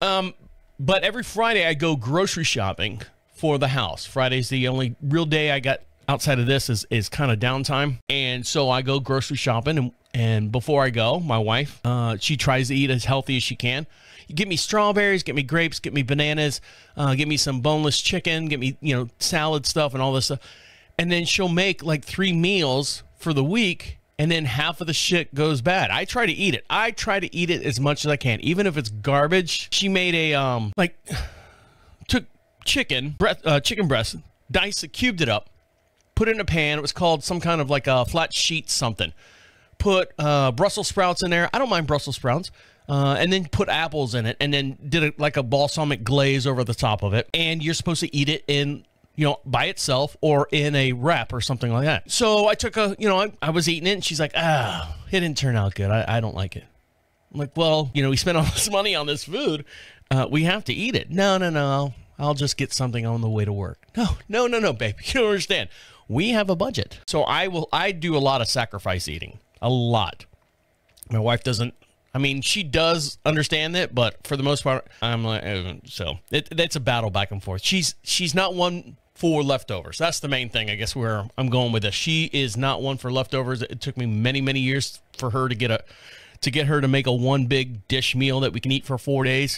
Um, but every Friday I go grocery shopping for the house. Friday's the only real day I got outside of this is is kind of downtime, and so I go grocery shopping. And and before I go, my wife, uh, she tries to eat as healthy as she can. Get me strawberries, get me grapes, get me bananas, uh, get me some boneless chicken, get me you know salad stuff and all this stuff, and then she'll make like three meals for the week and then half of the shit goes bad. I try to eat it. I try to eat it as much as I can, even if it's garbage. She made a um like took chicken breast uh, chicken breast, diced it, cubed it up, put it in a pan. It was called some kind of like a flat sheet something. Put uh, Brussels sprouts in there. I don't mind Brussels sprouts. Uh, and then put apples in it, and then did it like a balsamic glaze over the top of it. And you're supposed to eat it in you know, by itself or in a wrap or something like that. So I took a, you know, I, I was eating it and she's like, ah, it didn't turn out good. I, I don't like it. I'm like, well, you know, we spent all this money on this food. Uh, we have to eat it. No, no, no. I'll just get something on the way to work. No, no, no, no, baby, You don't understand. We have a budget. So I will, I do a lot of sacrifice eating, a lot. My wife doesn't, I mean, she does understand that, but for the most part, I'm like, oh, so it, that's a battle back and forth. She's, she's not one for leftovers. That's the main thing, I guess, where I'm going with this. She is not one for leftovers. It took me many, many years for her to get a to get her to make a one big dish meal that we can eat for four days.